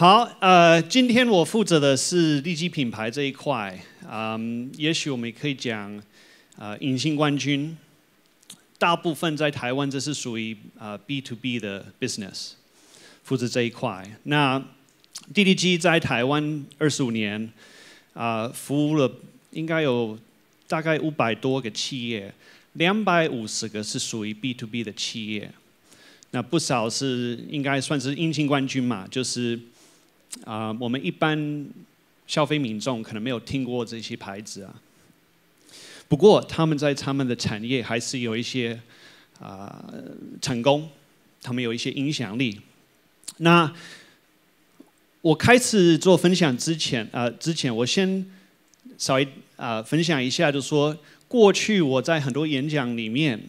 好，呃，今天我负责的是利基品牌这一块，嗯，也许我们也可以讲，呃，隐形冠军，大部分在台湾，这是属于啊 B to B 的 business，负责这一块。那 DDG 在台湾二十五年，啊，服务了应该有大概五百多个企业，两百五十个是属于 B to B 的企业，那不少是应该算是隐形冠军嘛，就是。啊，我们一般消费民众可能没有听过这些牌子啊。不过他们在他们的产业还是有一些啊成功，他们有一些影响力。那我开始做分享之前啊，之前我先稍微啊分享一下，就说过去我在很多演讲里面，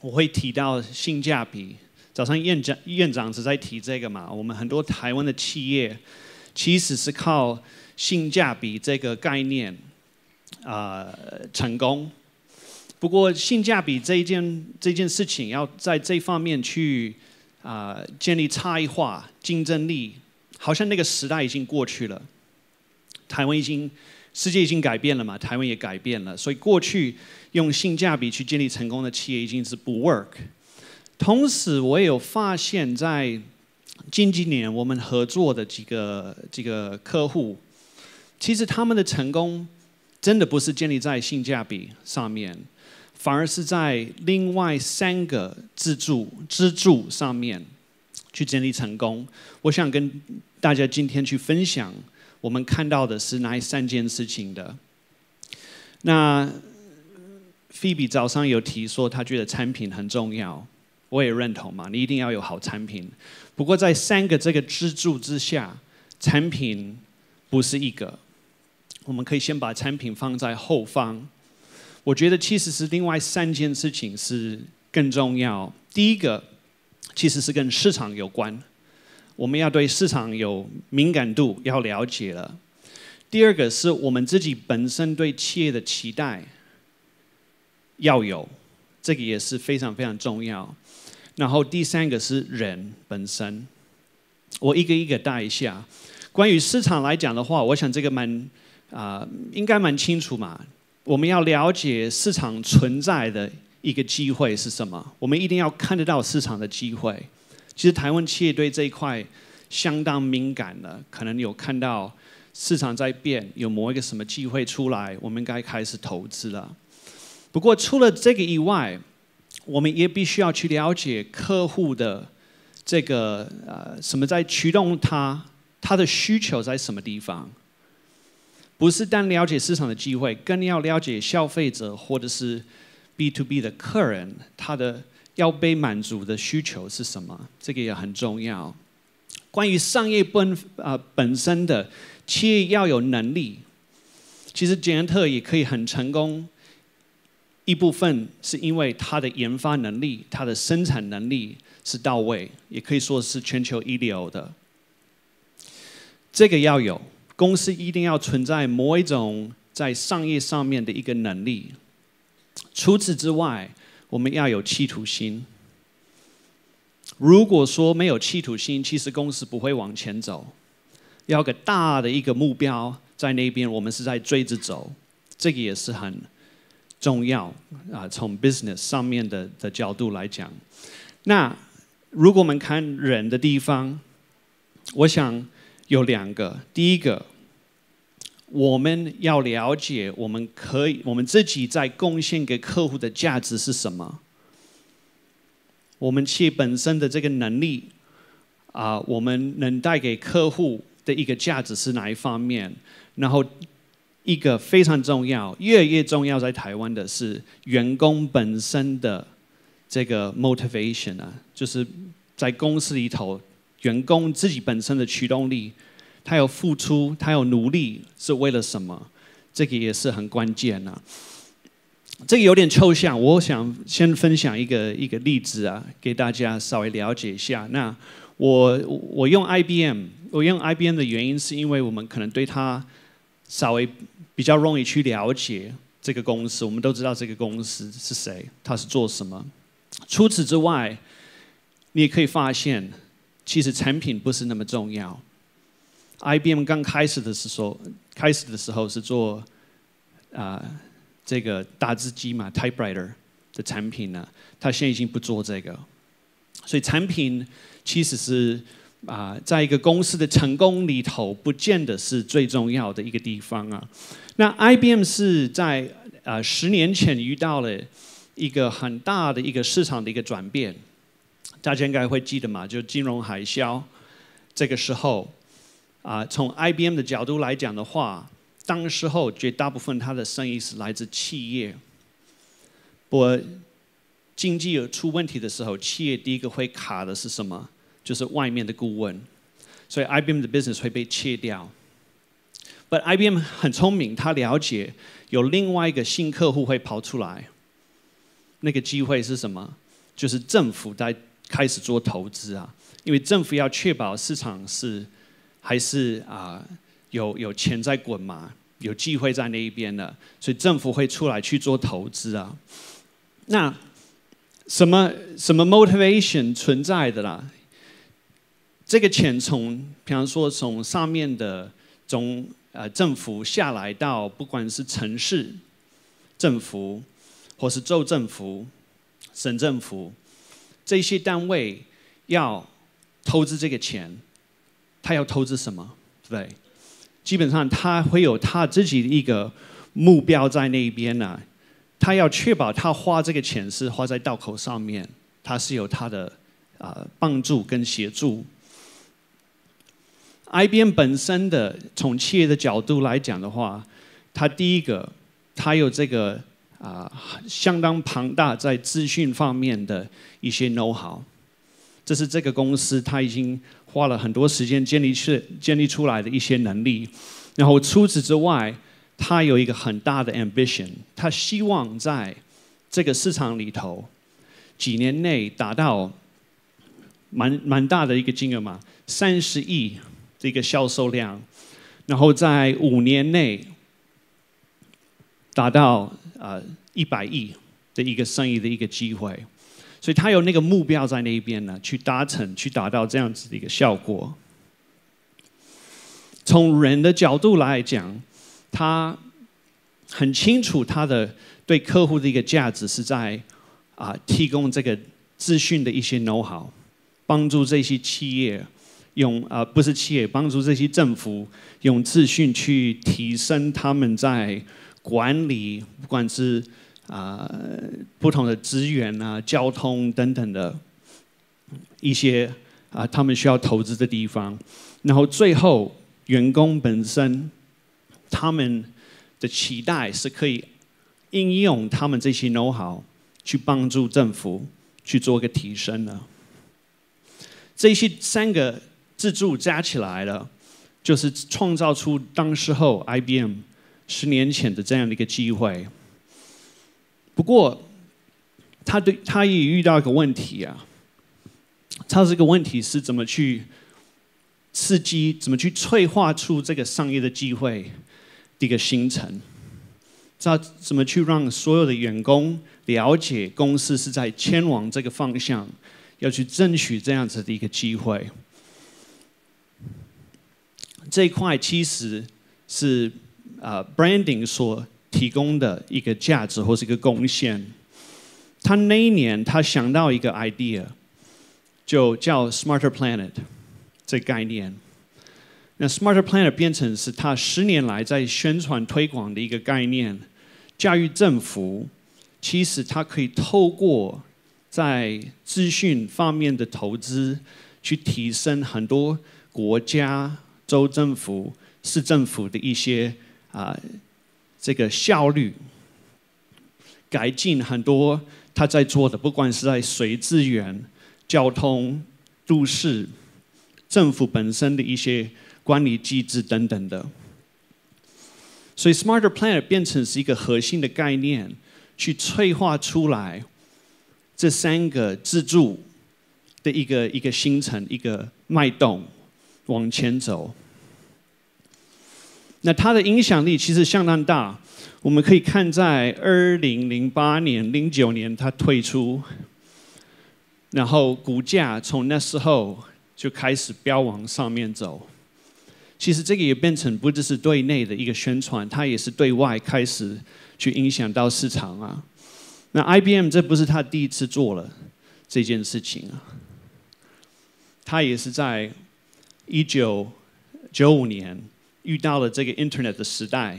我会提到性价比。早上院长院长是在提这个嘛？我们很多台湾的企业其实是靠性价比这个概念啊成功。不过性价比这一件这件事情，要在这方面去啊建立差异化竞争力，好像那个时代已经过去了。台湾已经世界已经改变了嘛，台湾也改变了，所以过去用性价比去建立成功的企业已经是不 work。同时，我也有发现，在近几年我们合作的几个这个客户，其实他们的成功，真的不是建立在性价比上面，反而是在另外三个支柱支柱上面去建立成功。我想跟大家今天去分享，我们看到的是哪三件事情的。那菲比早上有提说，他觉得产品很重要。我也认同嘛，你一定要有好产品。不过在三个这个支柱之下，产品不是一个，我们可以先把产品放在后方。我觉得其实是另外三件事情是更重要。第一个其实是跟市场有关，我们要对市场有敏感度，要了解了。第二个是我们自己本身对企业的期待要有。这个也是非常非常重要。然后第三个是人本身，我一个一个带一下。关于市场来讲的话，我想这个蛮啊，应该蛮清楚嘛。我们要了解市场存在的一个机会是什么，我们一定要看得到市场的机会。其实台湾企业对这一块相当敏感的，可能有看到市场在变，有某一个什么机会出来，我们该开始投资了。不过，除了这个以外，我们也必须要去了解客户的这个呃，什么在驱动他，他的需求在什么地方？不是单了解市场的机会，更要了解消费者或者是 B to B 的客人，他的要被满足的需求是什么？这个也很重要。关于商业本啊本身的，企业要有能力，其实捷安特也可以很成功。一部分是因为它的研发能力、它的生产能力是到位，也可以说是全球一流的。这个要有公司一定要存在某一种在商业上面的一个能力。除此之外，我们要有企图心。如果说没有企图心，其实公司不会往前走。要个大的一个目标在那边，我们是在追着走，这个也是很。重要啊！从 business 上面的的角度来讲，那如果我们看人的地方，我想有两个。第一个，我们要了解，我们可以我们自己在贡献给客户的价值是什么？我们企业本身的这个能力啊，我们能带给客户的一个价值是哪一方面？然后。一个非常重要、越越重要在台湾的是员工本身的这个 motivation 啊，就是在公司里头，员工自己本身的驱动力，他有付出，他有努力，是为了什么？这个也是很关键呐。这个有点抽象，我想先分享一个一个例子啊，给大家稍微了解一下。那我我用 IBM，我用 IBM 的原因是因为我们可能对它。稍微比较容易去了解这个公司，我们都知道这个公司是谁，他是做什么。除此之外，你也可以发现，其实产品不是那么重要。IBM 刚开始的时候，开始的时候是做啊这个打字机嘛，typewriter 的产品呢，他现在已经不做这个，所以产品其实是。啊，在一个公司的成功里头，不见得是最重要的一个地方啊。那 IBM 是在啊十年前遇到了一个很大的一个市场的一个转变，大家应该会记得嘛，就金融海啸。这个时候啊，从 IBM 的角度来讲的话，当时候绝大部分它的生意是来自企业。不经济有出问题的时候，企业第一个会卡的是什么？就是外面的顾问，所以 IBM 的 business 会被切掉。But IBM 很聪明，他了解有另外一个新客户会跑出来。那个机会是什么？就是政府在开始做投资啊，因为政府要确保市场是还是啊有有钱在滚嘛，有机会在那一边的，所以政府会出来去做投资啊。那什么什么 motivation 存在的啦？这个钱从，比方说从上面的，从呃政府下来到，不管是城市政府，或是州政府、省政府，这些单位要投资这个钱，他要投资什么？对，基本上他会有他自己一个目标在那边呢，他要确保他花这个钱是花在道口上面，他是有他的啊帮助跟协助。IBM 本身的，从企业的角度来讲的话，它第一个，它有这个啊相当庞大在资讯方面的一些 know how，这是这个公司它已经花了很多时间建立去建立出来的一些能力。然后除此之外，它有一个很大的 ambition，它希望在这个市场里头几年内达到蛮蛮大的一个金额嘛，三十亿。这个销售量，然后在五年内达到呃一百亿的一个生意的一个机会，所以他有那个目标在那边呢，去达成，去达到这样子的一个效果。从人的角度来讲，他很清楚他的对客户的一个价值是在啊提供这个资讯的一些 know how，帮助这些企业。用啊，不是企业帮助这些政府用资讯去提升他们在管理，不管是啊不同的资源啊、交通等等的一些啊，他们需要投资的地方，然后最后员工本身他们的期待是可以应用他们这些 know how 去帮助政府去做一个提升的，这些三个。自助加起来了，就是创造出当时候 IBM 十年前的这样的一个机会。不过，他对他也遇到一个问题啊。他这个问题是怎么去刺激，怎么去催化出这个商业的机会，一个星辰。要怎么去让所有的员工了解公司是在迁往这个方向，要去争取这样子的一个机会？这块其实是呃，branding 所提供的一个价值或是一个贡献。他那一年他想到一个 idea，就叫 Smarter Planet 这概念。那 Smarter Planet 变成是他十年来在宣传推广的一个概念，驾驭政府，其实它可以透过在资讯方面的投资，去提升很多国家。州政府、市政府的一些啊，这个效率改进很多，他在做的，不管是在水资源、交通、都市政府本身的一些管理机制等等的，所以，smarter planet 变成是一个核心的概念，去催化出来这三个支柱的一个一个星辰、一个脉动往前走。那它的影响力其实相当大，我们可以看在二零零八年、零九年它退出，然后股价从那时候就开始飙往上面走。其实这个也变成不只是对内的一个宣传，它也是对外开始去影响到市场啊。那 IBM 这不是它第一次做了这件事情啊，他也是在一九九五年。遇到了这个 Internet 的时代，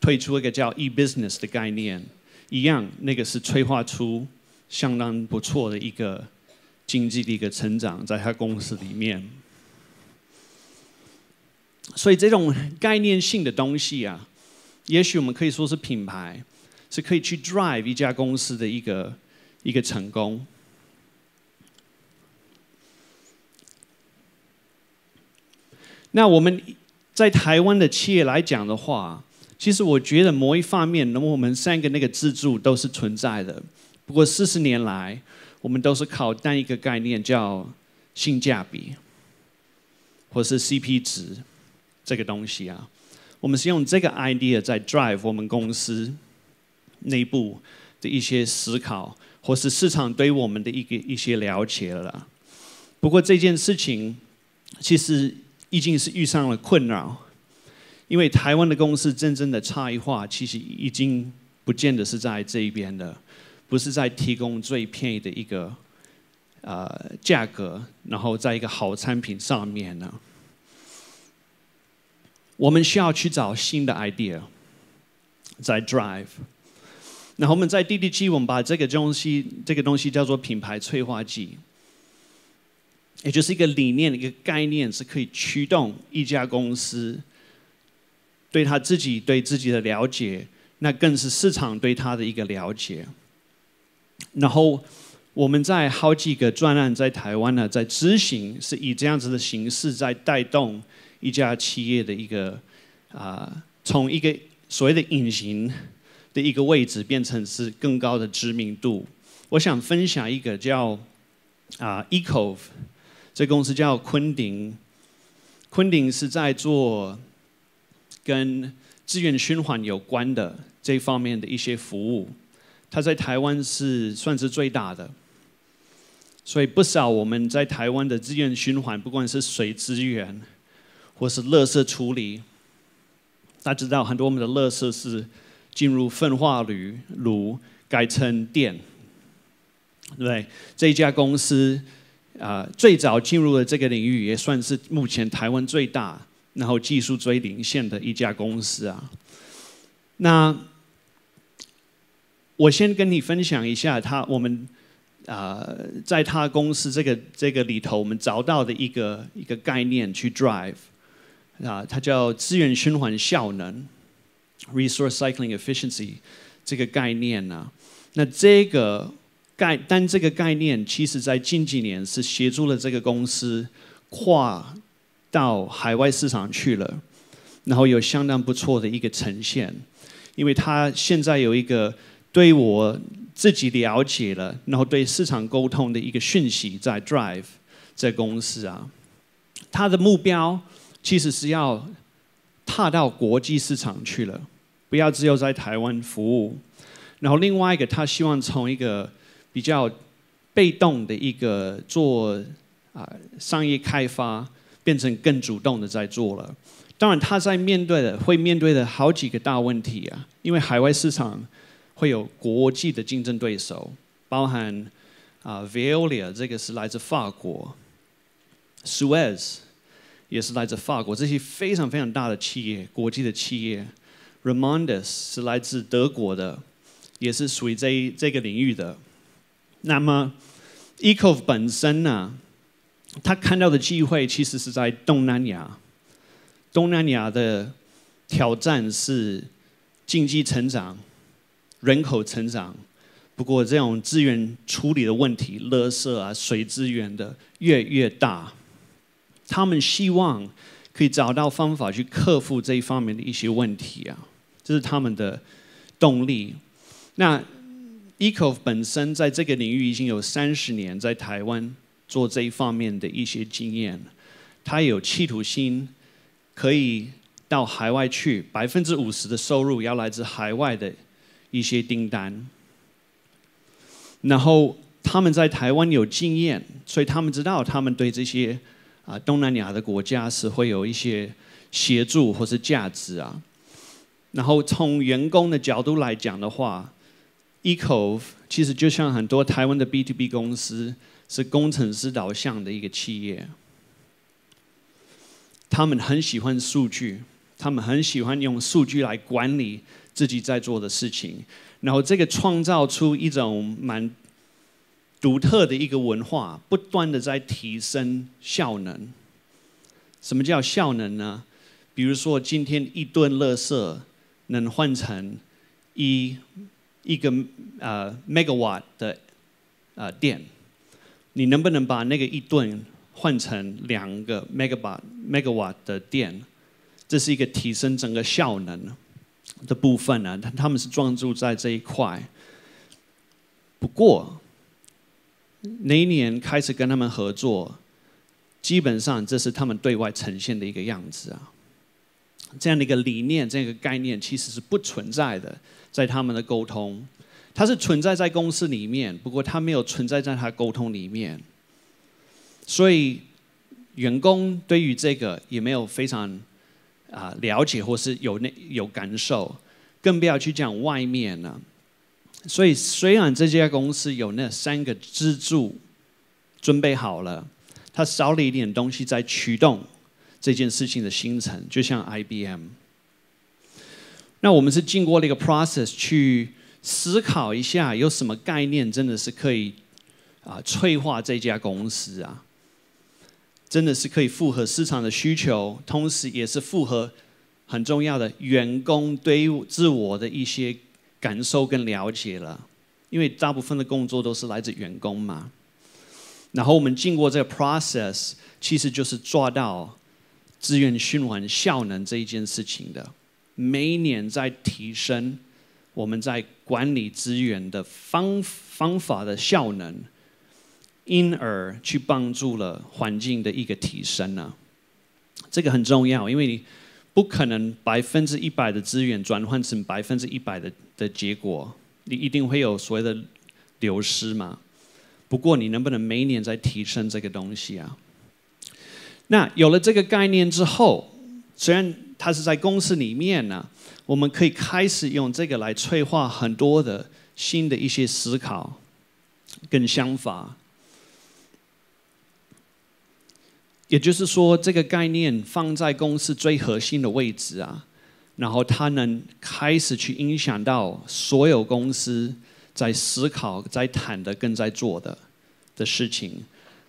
推出一个叫 eBusiness 的概念，一样，那个是催化出相当不错的一个经济的一个成长，在他公司里面。所以，这种概念性的东西啊，也许我们可以说是品牌，是可以去 drive 一家公司的一个一个成功。那我们。在台湾的企业来讲的话，其实我觉得某一方面，那我们三个那个自助都是存在的。不过四十年来，我们都是靠单一个概念叫性价比，或是 CP 值这个东西啊，我们是用这个 idea 在 drive 我们公司内部的一些思考，或是市场对我们的一个一些了解了。不过这件事情其实。毕竟是遇上了困扰，因为台湾的公司真正的差异化，其实已经不见得是在这一边了，不是在提供最便宜的一个呃价格，然后在一个好产品上面呢。我们需要去找新的 idea，在 drive。然后我们在 D D G，我们把这个东西，这个东西叫做品牌催化剂。也就是一个理念一个概念，是可以驱动一家公司对他自己对自己的了解，那更是市场对他的一个了解。然后我们在好几个专案在台湾呢，在执行是以这样子的形式在带动一家企业的一个啊，从一个所谓的隐形的一个位置，变成是更高的知名度。我想分享一个叫啊，Eco。这公司叫昆鼎，昆鼎是在做跟资源循环有关的这方面的一些服务，它在台湾是算是最大的，所以不少我们在台湾的资源循环，不管是水资源或是垃圾处理，大家知道很多我们的垃圾是进入焚化炉炉改成电，对？这家公司。啊，最早进入了这个领域，也算是目前台湾最大，然后技术最领先的一家公司啊。那我先跟你分享一下，他我们啊，在他公司这个这个里头，我们找到的一个一个概念去 drive 啊，它叫资源循环效能 （resource e c y c l i n g efficiency） 这个概念呢。那这个。概但这个概念，其实在近几年是协助了这个公司跨到海外市场去了，然后有相当不错的一个呈现，因为他现在有一个对我自己了解了，然后对市场沟通的一个讯息在 drive 这公司啊，他的目标其实是要踏到国际市场去了，不要只有在台湾服务，然后另外一个他希望从一个比较被动的一个做啊商业开发，变成更主动的在做了。当然，他在面对的会面对的好几个大问题啊，因为海外市场会有国际的竞争对手，包含啊 Veolia 这个是来自法国，Suez 也是来自法国，这些非常非常大的企业，国际的企业 r e m o n d u s 是来自德国的，也是属于这这个领域的。那么 e c o 本身呢，他看到的机会其实是在东南亚。东南亚的挑战是经济成长、人口成长，不过这种资源处理的问题、垃圾啊、水资源的越越大，他们希望可以找到方法去克服这一方面的一些问题啊，这是他们的动力。那。Eco 本身在这个领域已经有三十年，在台湾做这一方面的一些经验。他有企图心，可以到海外去，百分之五十的收入要来自海外的一些订单。然后他们在台湾有经验，所以他们知道他们对这些啊东南亚的国家是会有一些协助或是价值啊。然后从员工的角度来讲的话，e c o 其实就像很多台湾的 B to B 公司，是工程师导向的一个企业。他们很喜欢数据，他们很喜欢用数据来管理自己在做的事情，然后这个创造出一种蛮独特的一个文化，不断的在提升效能。什么叫效能呢？比如说今天一顿垃圾能换成一。一个呃，megawatt 的呃电，你能不能把那个一吨换成两个 megawatt megawatt 的电？这是一个提升整个效能的部分啊，他他们是专注在这一块。不过那一年开始跟他们合作，基本上这是他们对外呈现的一个样子啊。这样的一个理念，这样一个概念，其实是不存在的，在他们的沟通，它是存在在公司里面，不过它没有存在在他沟通里面，所以员工对于这个也没有非常啊了解，或是有那有感受，更不要去讲外面了。所以虽然这家公司有那三个支柱准备好了，它少了一点东西在驱动。这件事情的形成，就像 IBM。那我们是经过了一个 process 去思考一下，有什么概念真的是可以啊催化这家公司啊，真的是可以符合市场的需求，同时也是符合很重要的员工对自我的一些感受跟了解了。因为大部分的工作都是来自员工嘛。然后我们经过这个 process，其实就是抓到。资源循环效能这一件事情的，每年在提升，我们在管理资源的方方法的效能，因而去帮助了环境的一个提升呢。这个很重要，因为你不可能百分之一百的资源转换成百分之一百的的结果，你一定会有所谓的流失嘛。不过你能不能每年在提升这个东西啊？那有了这个概念之后，虽然它是在公司里面呢，我们可以开始用这个来催化很多的新的一些思考跟想法。也就是说，这个概念放在公司最核心的位置啊，然后它能开始去影响到所有公司在思考、在谈的、跟在做的的事情，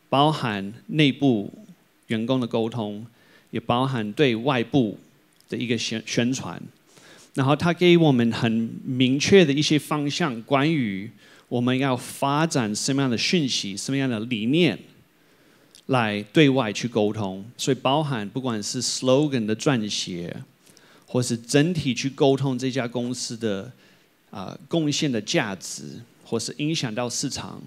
包含内部。员工的沟通，也包含对外部的一个宣宣传，然后他给我们很明确的一些方向，关于我们要发展什么样的讯息、什么样的理念，来对外去沟通。所以包含不管是 slogan 的撰写，或是整体去沟通这家公司的啊贡献的价值，或是影响到市场。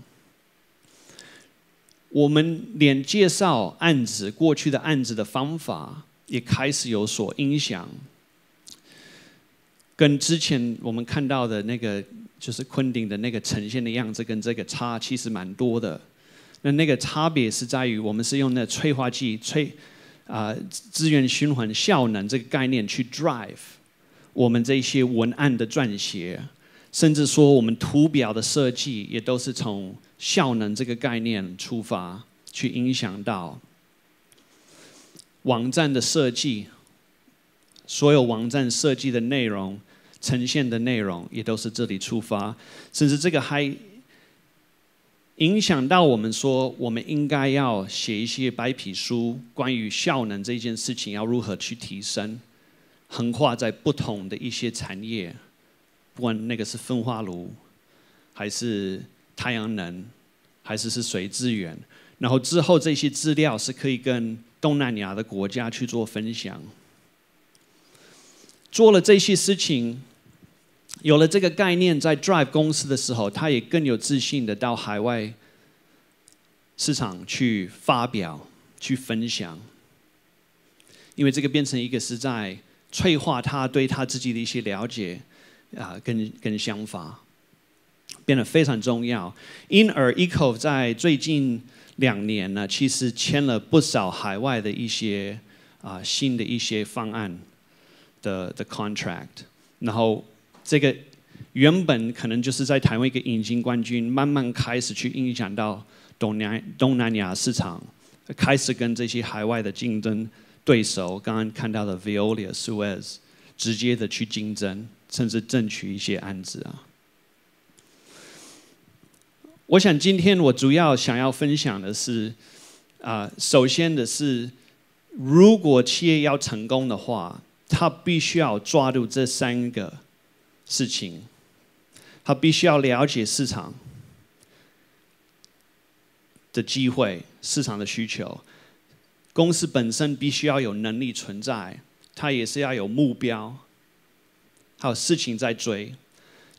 我们连介绍案子过去的案子的方法也开始有所影响，跟之前我们看到的那个就是昆汀的那个呈现的样子跟这个差其实蛮多的。那那个差别是在于我们是用那催化剂、催啊资源循环效能这个概念去 drive 我们这些文案的撰写。甚至说，我们图表的设计也都是从效能这个概念出发，去影响到网站的设计，所有网站设计的内容、呈现的内容也都是这里出发。甚至这个还影响到我们说，我们应该要写一些白皮书，关于效能这件事情要如何去提升，横跨在不同的一些产业。不管那个是焚化炉，还是太阳能，还是是水资源，然后之后这些资料是可以跟东南亚的国家去做分享。做了这些事情，有了这个概念，在 Drive 公司的时候，他也更有自信的到海外市场去发表、去分享。因为这个变成一个是在催化他对他自己的一些了解。啊，跟跟想法变得非常重要，因而 Eco 在最近两年呢，其实签了不少海外的一些啊新的一些方案的的 contract，然后这个原本可能就是在台湾一个隐形冠军，慢慢开始去影响到东南东南亚市场，开始跟这些海外的竞争对手，刚刚看到的 Viola s u e z 直接的去竞争。甚至争取一些安置啊！我想今天我主要想要分享的是，啊，首先的是，如果企业要成功的话，它必须要抓住这三个事情，它必须要了解市场的机会、市场的需求，公司本身必须要有能力存在，它也是要有目标。还有事情在追，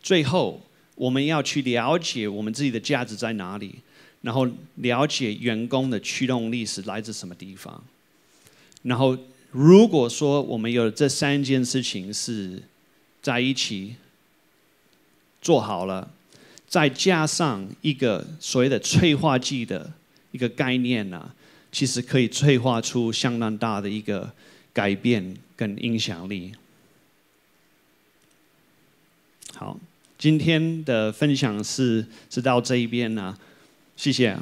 最后我们要去了解我们自己的价值在哪里，然后了解员工的驱动力是来自什么地方。然后如果说我们有这三件事情是在一起做好了，再加上一个所谓的催化剂的一个概念呢，其实可以催化出相当大的一个改变跟影响力。好，今天的分享是是到这一边了，谢谢。